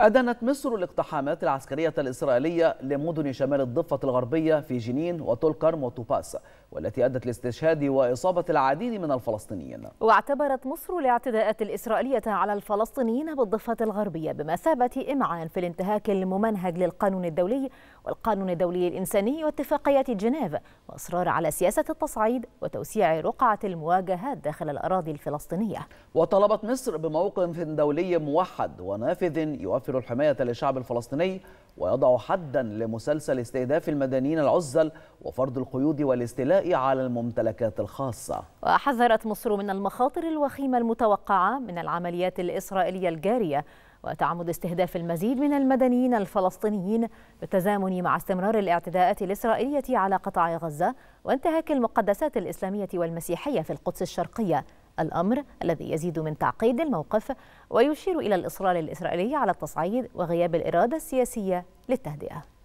أدانت مصر الاقتحامات العسكرية الإسرائيلية لمدن شمال الضفة الغربية في جنين وطول كرم وطوباس والتي أدت لاستشهاد وإصابة العديد من الفلسطينيين واعتبرت مصر الاعتداءات الإسرائيلية على الفلسطينيين بالضفة الغربية بمثابة إمعان في الانتهاك الممنهج للقانون الدولي والقانون الدولي الإنساني واتفاقيات جنيف وإصرار على سياسة التصعيد وتوسيع رقعة المواجهات داخل الأراضي الفلسطينية وطلبت مصر بموقف دولي موحد ونافذ يوفر يوفر الحماية للشعب الفلسطيني ويضع حدا لمسلسل استهداف المدنيين العزل وفرض القيود والاستيلاء على الممتلكات الخاصة وحذرت مصر من المخاطر الوخيمة المتوقعة من العمليات الإسرائيلية الجارية وتعمد استهداف المزيد من المدنيين الفلسطينيين بالتزامن مع استمرار الاعتداءات الإسرائيلية على قطاع غزة وانتهاك المقدسات الإسلامية والمسيحية في القدس الشرقية الأمر الذي يزيد من تعقيد الموقف ويشير إلى الإصرار الإسرائيلي على التصعيد وغياب الإرادة السياسية للتهدئة